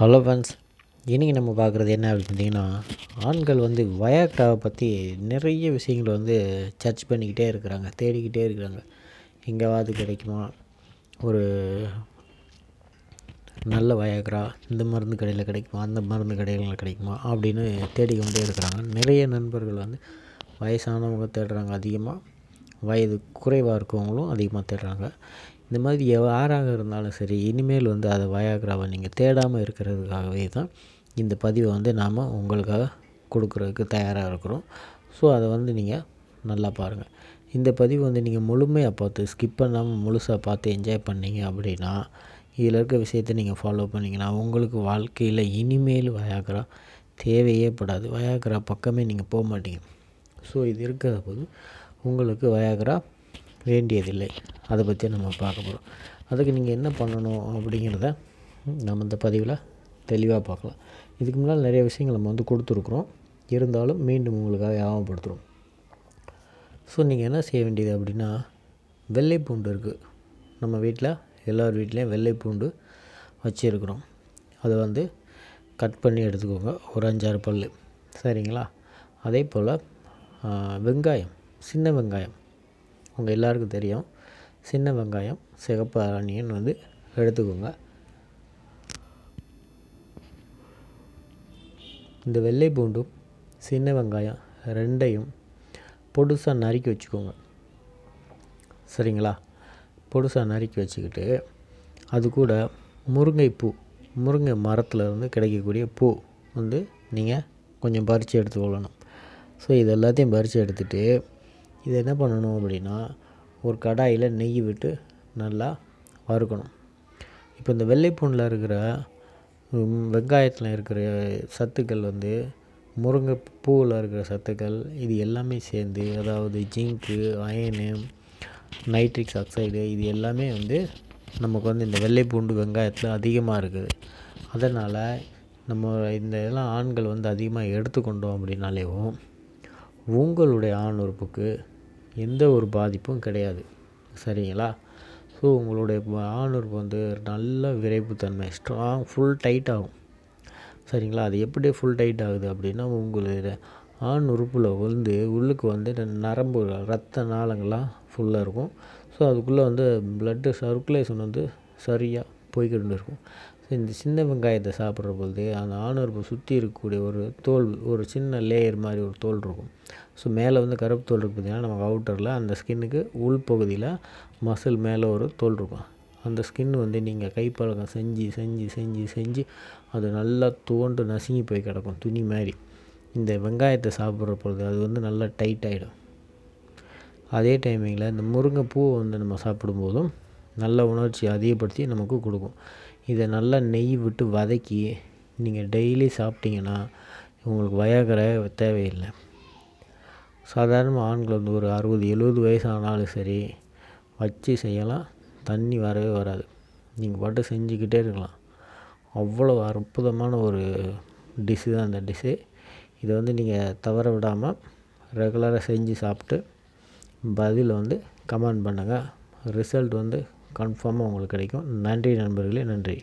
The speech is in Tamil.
ஹலோ ஃப்ரெண்ட்ஸ் இன்றைக்கி நம்ம பார்க்குறது என்ன அப்படின்னு பார்த்தீங்கன்னா ஆண்கள் வந்து வயாக்டாவை பற்றி நிறைய விஷயங்களை வந்து சர்ச் பண்ணிக்கிட்டே இருக்கிறாங்க தேடிக்கிட்டே இருக்கிறாங்க எங்கேவாது கிடைக்குமா ஒரு நல்ல வயாக்ரா இந்த மருந்து கடையில் கிடைக்குமா அந்த மருந்து கடைகளில் கிடைக்குமா அப்படின்னு தேடிக்கொண்டே இருக்கிறாங்க நிறைய நண்பர்கள் வந்து வயசானவங்க தேடுறாங்க அதிகமாக வயது குறைவாக இருக்கவங்களும் அதிகமாக தேடுறாங்க இந்த மாதிரி யாராக இருந்தாலும் சரி இனிமேல் வந்து அதை வயாகிராவை நீங்கள் தேடாமல் இருக்கிறதுக்காகவே தான் இந்த பதிவை வந்து நாம் உங்களுக்காக கொடுக்குறதுக்கு தயாராக இருக்கிறோம் ஸோ அதை வந்து நீங்கள் நல்லா பாருங்கள் இந்த பதிவு வந்து நீங்கள் முழுமையாக பார்த்து ஸ்கிப் பண்ணாமல் முழுசாக பார்த்து என்ஜாய் பண்ணீங்க அப்படின்னா இதில் இருக்க விஷயத்தை நீங்கள் ஃபாலோ பண்ணிங்கன்னா உங்களுக்கு வாழ்க்கையில் இனிமேல் வயாகரா தேவையே படாது வயாகரா பக்கமே நீங்கள் போக மாட்டீங்க ஸோ இது இருக்கிற போது உங்களுக்கு வயாகரா வேண்டியதில்லை அதை பற்றி நம்ம பார்க்க போகிறோம் அதுக்கு நீங்கள் என்ன பண்ணணும் அப்படிங்கிறத நம்ம இந்த பதிவில் தெளிவாக பார்க்கலாம் இதுக்கு முன்னால் நிறைய விஷயங்கள் நம்ம வந்து கொடுத்துருக்குறோம் இருந்தாலும் மீண்டும் உங்களுக்காக ஞாபகப்படுத்துகிறோம் ஸோ நீங்கள் என்ன செய்ய வேண்டியது அப்படின்னா வெள்ளை பூண்டு இருக்குது நம்ம வீட்டில் எல்லார் வீட்லேயும் வெள்ளை பூண்டு வச்சுருக்குறோம் அதை வந்து கட் பண்ணி எடுத்துக்கோங்க ஒரு அஞ்சாறு பல் சரிங்களா அதே போல் வெங்காயம் சின்ன வெங்காயம் உங்கள் எல்லாருக்கும் தெரியும் சின்ன வெங்காயம் சிகப்பு ஆனியன் வந்து எடுத்துக்கோங்க இந்த வெள்ளை பூண்டும் சின்ன வெங்காயம் ரெண்டையும் பொடுசாக நறுக்கி வச்சுக்கோங்க சரிங்களா பொடுசாக நறுக்கி வச்சுக்கிட்டு அது கூட முருங்கைப்பூ முருங்கை மரத்தில் இருந்து கிடைக்கக்கூடிய பூ வந்து நீங்கள் கொஞ்சம் பறித்து எடுத்துக்கொள்ளணும் ஸோ இது எல்லாத்தையும் பறித்து எடுத்துகிட்டு இதை என்ன பண்ணணும் அப்படின்னா ஒரு கடாயில் நெய் விட்டு நல்லா வறுக்கணும் இப்போ இந்த வெள்ளைப்பூண்டில் இருக்கிற வெங்காயத்தில் இருக்கிற சத்துக்கள் வந்து முருங்கை பூவில் இருக்கிற சத்துக்கள் இது எல்லாமே சேர்ந்து அதாவது ஜிங்க்கு அயனு நைட்ரிக்ஸ் ஆக்சைடு இது எல்லாமே வந்து நமக்கு வந்து இந்த வெள்ளைப்பூண்டு வெங்காயத்தில் அதிகமாக இருக்குது அதனால் நம்ம இந்த இதெல்லாம் ஆண்கள் வந்து அதிகமாக எடுத்துக்கொண்டோம் அப்படின்னாலேவும் உங்களுடைய ஆண் உறுப்புக்கு எந்த ஒரு பாதிப்பும் கிடையாது சரிங்களா ஸோ உங்களுடைய ஆண் உறுப்பு வந்து நல்ல விரைப்புத்தன்மை ஸ்ட்ராங் ஃபுல் டைட் ஆகும் சரிங்களா அது எப்படி ஃபுல் டைட் ஆகுது அப்படின்னா உங்களுடைய ஆண் உறுப்பில் வந்து உள்ளுக்கு வந்து நரம்பு ரத்த நாளங்கள்லாம் ஃபுல்லாக இருக்கும் ஸோ அதுக்குள்ளே வந்து ப்ளட்டு சர்க்குலேஷன் வந்து சரியாக போய்கிட்டு இருக்கும் ஸோ இந்த சின்ன வெங்காயத்தை சாப்பிட்ற பொழுது அந்த ஆணுறுப்பை சுற்றி இருக்கக்கூடிய ஒரு தோல் ஒரு சின்ன லேயர் மாதிரி ஒரு தோல் இருக்கும் ஸோ மேலே வந்து கருப்பு தோல் இருக்குது பார்த்திங்கன்னா நமக்கு அவுட்டரில் அந்த ஸ்கின்னுக்கு உள்பகுதியில் மசில் மேலே ஒரு தோல் இருக்கும் அந்த ஸ்கின் வந்து நீங்கள் கைப்பழக்கம் செஞ்சு செஞ்சு செஞ்சு செஞ்சு அது நல்லா தோண்டு நசுங்கி போய் கிடக்கும் துணி மாதிரி இந்த வெங்காயத்தை சாப்பிட்ற பொழுது அது வந்து நல்லா டைட் ஆகிடும் அதே டைமிங்கில் இந்த முருங்கைப்பூ வந்து நம்ம சாப்பிடும்போதும் நல்ல உணர்ச்சி அதிகப்படுத்தி நமக்கு கொடுக்கும் இதை நல்லா நெய் விட்டு வதக்கி நீங்கள் டெய்லி சாப்பிட்டீங்கன்னா உங்களுக்கு வயக்கிற தேவையில்லை சாதாரண ஆண்கள் வந்து ஒரு அறுபது எழுபது வயசானாலும் சரி வச்சு செய்யலாம் தண்ணி வரவே வராது நீங்கள் பாட்டு செஞ்சுக்கிட்டே இருக்கலாம் அவ்வளோ அற்புதமான ஒரு டிஷ்ஷு தான் அந்த டிஷ்ஷு இதை வந்து நீங்கள் தவற விடாமல் ரெகுலராக செஞ்சு சாப்பிட்டு பதில் வந்து கமெண்ட் பண்ணுங்கள் ரிசல்ட் வந்து கன்ஃபார்மாக உங்களுக்கு கிடைக்கும் நன்றி நண்பர்களே நன்றி